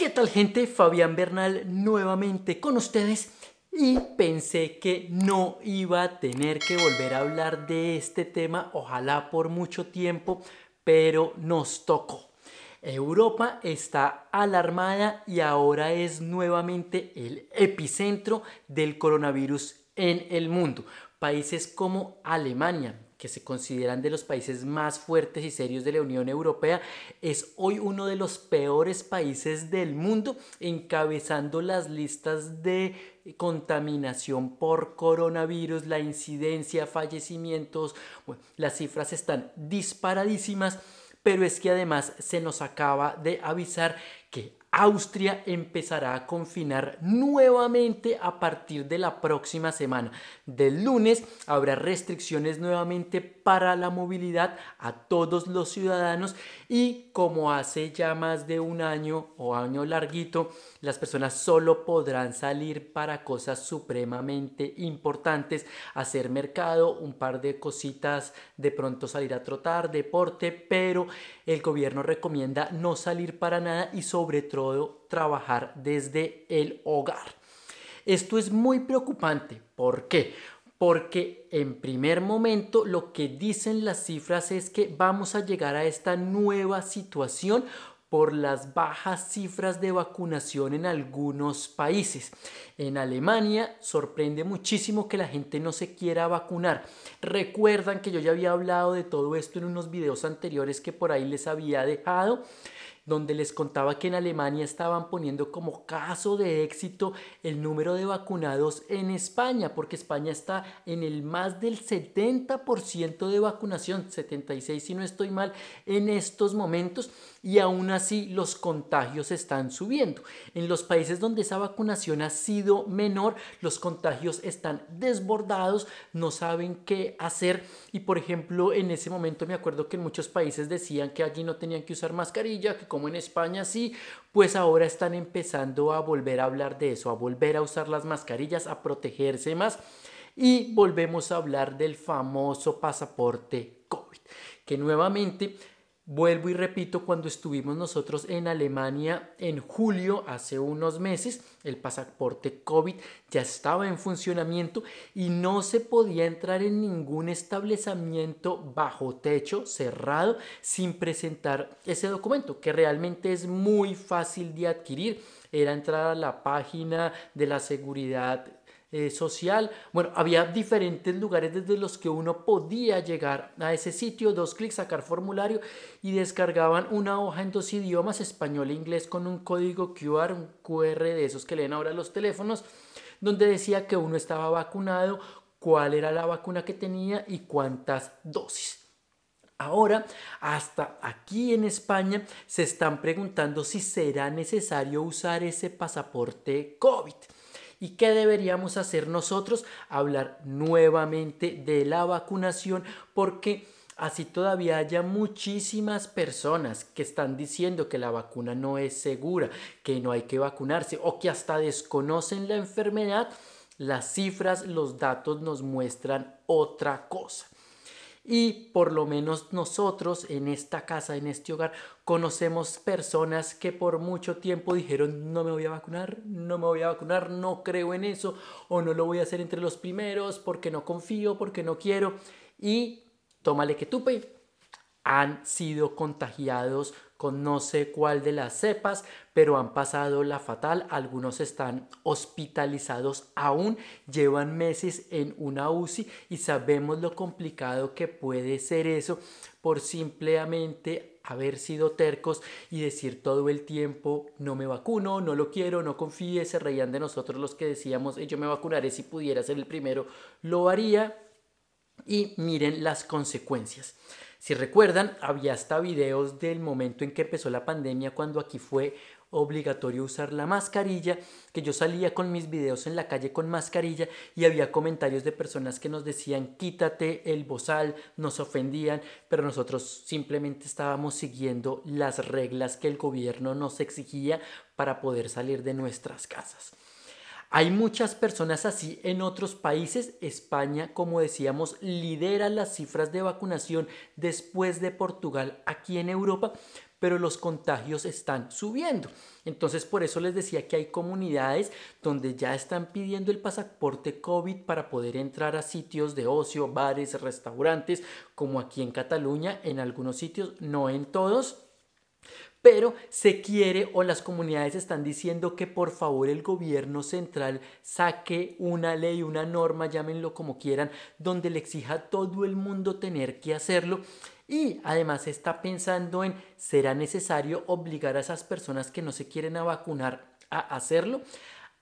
¿Qué tal gente? Fabián Bernal nuevamente con ustedes y pensé que no iba a tener que volver a hablar de este tema, ojalá por mucho tiempo, pero nos tocó. Europa está alarmada y ahora es nuevamente el epicentro del coronavirus en el mundo. Países como Alemania, que se consideran de los países más fuertes y serios de la Unión Europea, es hoy uno de los peores países del mundo, encabezando las listas de contaminación por coronavirus, la incidencia, fallecimientos, las cifras están disparadísimas pero es que además se nos acaba de avisar que Austria empezará a confinar nuevamente a partir de la próxima semana. Del lunes habrá restricciones nuevamente para la movilidad a todos los ciudadanos y como hace ya más de un año o año larguito, las personas solo podrán salir para cosas supremamente importantes, hacer mercado, un par de cositas, de pronto salir a trotar, deporte, pero el gobierno recomienda no salir para nada y sobre todo trabajar desde el hogar. Esto es muy preocupante. ¿Por qué? Porque en primer momento lo que dicen las cifras es que vamos a llegar a esta nueva situación por las bajas cifras de vacunación en algunos países. En Alemania sorprende muchísimo que la gente no se quiera vacunar. Recuerdan que yo ya había hablado de todo esto en unos videos anteriores que por ahí les había dejado donde les contaba que en Alemania estaban poniendo como caso de éxito el número de vacunados en España, porque España está en el más del 70% de vacunación, 76 si no estoy mal, en estos momentos y aún así los contagios están subiendo. En los países donde esa vacunación ha sido menor, los contagios están desbordados, no saben qué hacer y por ejemplo en ese momento me acuerdo que en muchos países decían que allí no tenían que usar mascarilla, que como en España sí, pues ahora están empezando a volver a hablar de eso, a volver a usar las mascarillas, a protegerse más y volvemos a hablar del famoso pasaporte COVID, que nuevamente Vuelvo y repito, cuando estuvimos nosotros en Alemania en julio, hace unos meses, el pasaporte COVID ya estaba en funcionamiento y no se podía entrar en ningún establecimiento bajo techo, cerrado, sin presentar ese documento, que realmente es muy fácil de adquirir. Era entrar a la página de la seguridad eh, social. Bueno, había diferentes lugares desde los que uno podía llegar a ese sitio, dos clics, sacar formulario y descargaban una hoja en dos idiomas, español e inglés, con un código QR, un QR de esos que leen ahora los teléfonos, donde decía que uno estaba vacunado, cuál era la vacuna que tenía y cuántas dosis. Ahora, hasta aquí en España se están preguntando si será necesario usar ese pasaporte COVID. ¿Y qué deberíamos hacer nosotros? Hablar nuevamente de la vacunación porque así todavía haya muchísimas personas que están diciendo que la vacuna no es segura, que no hay que vacunarse o que hasta desconocen la enfermedad, las cifras, los datos nos muestran otra cosa. Y por lo menos nosotros en esta casa, en este hogar, conocemos personas que por mucho tiempo dijeron no me voy a vacunar, no me voy a vacunar, no creo en eso o no lo voy a hacer entre los primeros porque no confío, porque no quiero. Y tómale que tupe han sido contagiados con no sé cuál de las cepas, pero han pasado la fatal, algunos están hospitalizados aún, llevan meses en una UCI y sabemos lo complicado que puede ser eso por simplemente haber sido tercos y decir todo el tiempo no me vacuno, no lo quiero, no confíe, se reían de nosotros los que decíamos yo me vacunaré si pudiera ser el primero, lo haría y miren las consecuencias. Si recuerdan, había hasta videos del momento en que empezó la pandemia cuando aquí fue obligatorio usar la mascarilla, que yo salía con mis videos en la calle con mascarilla y había comentarios de personas que nos decían quítate el bozal, nos ofendían, pero nosotros simplemente estábamos siguiendo las reglas que el gobierno nos exigía para poder salir de nuestras casas. Hay muchas personas así en otros países. España, como decíamos, lidera las cifras de vacunación después de Portugal aquí en Europa, pero los contagios están subiendo. Entonces, por eso les decía que hay comunidades donde ya están pidiendo el pasaporte COVID para poder entrar a sitios de ocio, bares, restaurantes, como aquí en Cataluña, en algunos sitios, no en todos pero se quiere o las comunidades están diciendo que por favor el gobierno central saque una ley, una norma, llámenlo como quieran, donde le exija a todo el mundo tener que hacerlo. Y además está pensando en, ¿será necesario obligar a esas personas que no se quieren a vacunar a hacerlo?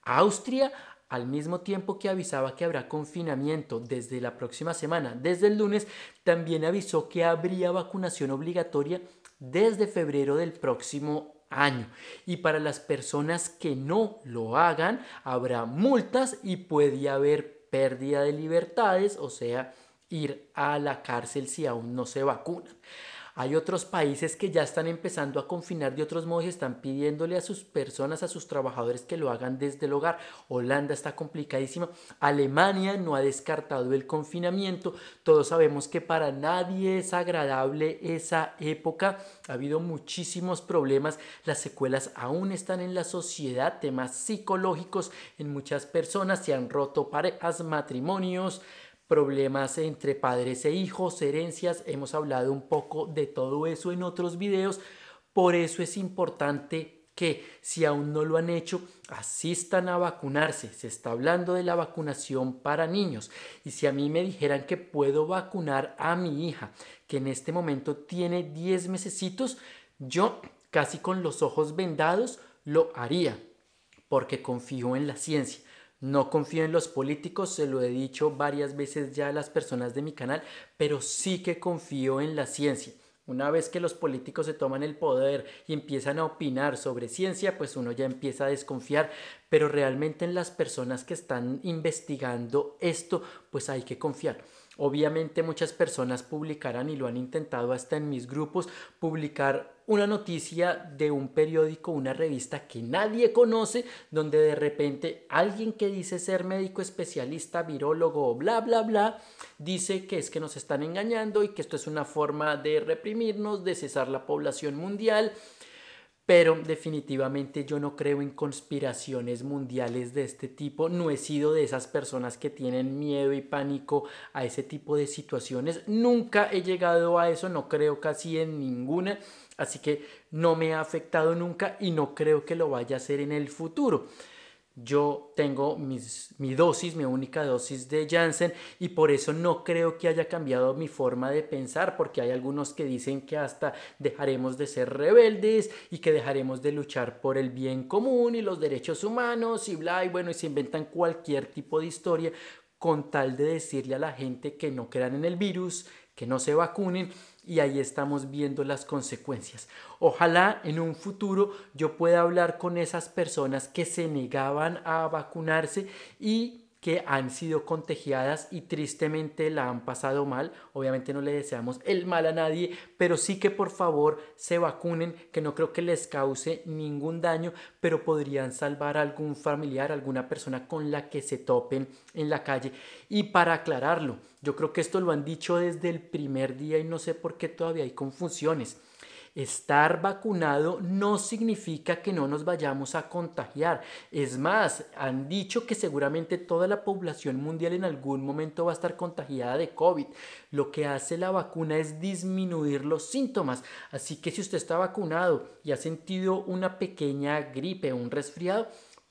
Austria al mismo tiempo que avisaba que habrá confinamiento desde la próxima semana, desde el lunes, también avisó que habría vacunación obligatoria desde febrero del próximo año. Y para las personas que no lo hagan, habrá multas y puede haber pérdida de libertades, o sea, ir a la cárcel si aún no se vacunan. Hay otros países que ya están empezando a confinar de otros modos y están pidiéndole a sus personas, a sus trabajadores que lo hagan desde el hogar. Holanda está complicadísima. Alemania no ha descartado el confinamiento. Todos sabemos que para nadie es agradable esa época. Ha habido muchísimos problemas. Las secuelas aún están en la sociedad. Temas psicológicos en muchas personas. Se han roto parejas, matrimonios problemas entre padres e hijos, herencias, hemos hablado un poco de todo eso en otros videos, por eso es importante que si aún no lo han hecho, asistan a vacunarse. Se está hablando de la vacunación para niños. Y si a mí me dijeran que puedo vacunar a mi hija, que en este momento tiene 10 mesecitos, yo casi con los ojos vendados lo haría, porque confío en la ciencia no confío en los políticos, se lo he dicho varias veces ya a las personas de mi canal, pero sí que confío en la ciencia. Una vez que los políticos se toman el poder y empiezan a opinar sobre ciencia, pues uno ya empieza a desconfiar, pero realmente en las personas que están investigando esto, pues hay que confiar. Obviamente muchas personas publicarán y lo han intentado hasta en mis grupos, publicar una noticia de un periódico, una revista que nadie conoce, donde de repente alguien que dice ser médico especialista, virólogo bla, bla, bla, dice que es que nos están engañando y que esto es una forma de reprimirnos, de cesar la población mundial pero definitivamente yo no creo en conspiraciones mundiales de este tipo, no he sido de esas personas que tienen miedo y pánico a ese tipo de situaciones, nunca he llegado a eso, no creo casi en ninguna, así que no me ha afectado nunca y no creo que lo vaya a hacer en el futuro yo tengo mi dosis, mi única dosis de Janssen y por eso no creo que haya cambiado mi forma de pensar porque hay algunos que dicen que hasta dejaremos de ser rebeldes y que dejaremos de luchar por el bien común y los derechos humanos y bla y bueno y se inventan cualquier tipo de historia con tal de decirle a la gente que no crean en el virus, que no se vacunen y ahí estamos viendo las consecuencias. Ojalá en un futuro yo pueda hablar con esas personas que se negaban a vacunarse y que han sido contagiadas y tristemente la han pasado mal. Obviamente no le deseamos el mal a nadie, pero sí que por favor se vacunen, que no creo que les cause ningún daño, pero podrían salvar a algún familiar, alguna persona con la que se topen en la calle. Y para aclararlo, yo creo que esto lo han dicho desde el primer día y no sé por qué todavía hay confusiones. Estar vacunado no significa que no nos vayamos a contagiar. Es más, han dicho que seguramente toda la población mundial en algún momento va a estar contagiada de COVID. Lo que hace la vacuna es disminuir los síntomas. Así que si usted está vacunado y ha sentido una pequeña gripe un resfriado,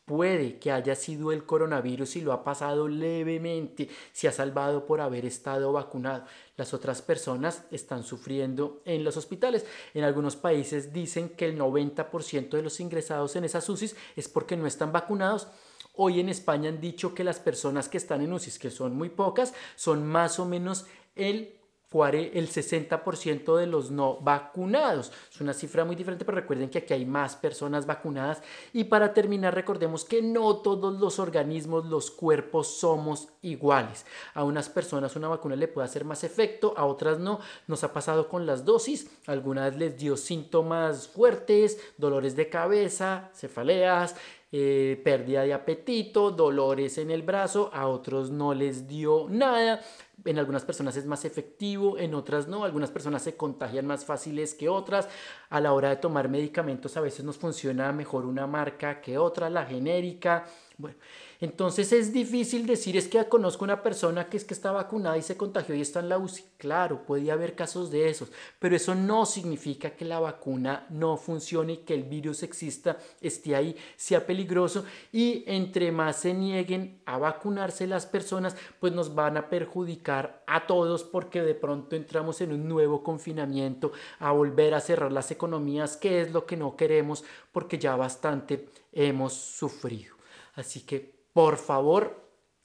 Puede que haya sido el coronavirus y lo ha pasado levemente, se ha salvado por haber estado vacunado. Las otras personas están sufriendo en los hospitales. En algunos países dicen que el 90% de los ingresados en esas UCIs es porque no están vacunados. Hoy en España han dicho que las personas que están en UCIs, que son muy pocas, son más o menos el el 60% de los no vacunados. Es una cifra muy diferente, pero recuerden que aquí hay más personas vacunadas. Y para terminar, recordemos que no todos los organismos, los cuerpos somos iguales. A unas personas una vacuna le puede hacer más efecto, a otras no. Nos ha pasado con las dosis. Algunas les dio síntomas fuertes, dolores de cabeza, cefaleas, eh, pérdida de apetito, dolores en el brazo, a otros no les dio nada en algunas personas es más efectivo, en otras no, algunas personas se contagian más fáciles que otras, a la hora de tomar medicamentos a veces nos funciona mejor una marca que otra, la genérica, bueno, entonces es difícil decir es que conozco una persona que es que está vacunada y se contagió y está en la UCI. Claro, puede haber casos de esos, pero eso no significa que la vacuna no funcione y que el virus exista, esté ahí, sea peligroso y entre más se nieguen a vacunarse las personas, pues nos van a perjudicar a todos porque de pronto entramos en un nuevo confinamiento, a volver a cerrar las economías, que es lo que no queremos porque ya bastante hemos sufrido. Así que, por favor,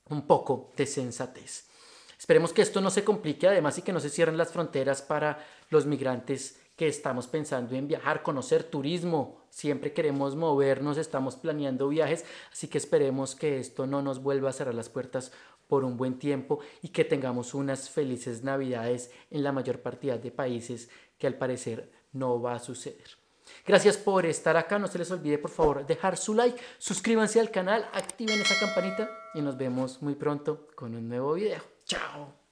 un poco de sensatez. Esperemos que esto no se complique además y que no se cierren las fronteras para los migrantes que estamos pensando en viajar, conocer turismo. Siempre queremos movernos, estamos planeando viajes, así que esperemos que esto no nos vuelva a cerrar las puertas por un buen tiempo y que tengamos unas felices navidades en la mayor parte de países que al parecer no va a suceder. Gracias por estar acá, no se les olvide por favor dejar su like, suscríbanse al canal, activen esa campanita y nos vemos muy pronto con un nuevo video. ¡Chao!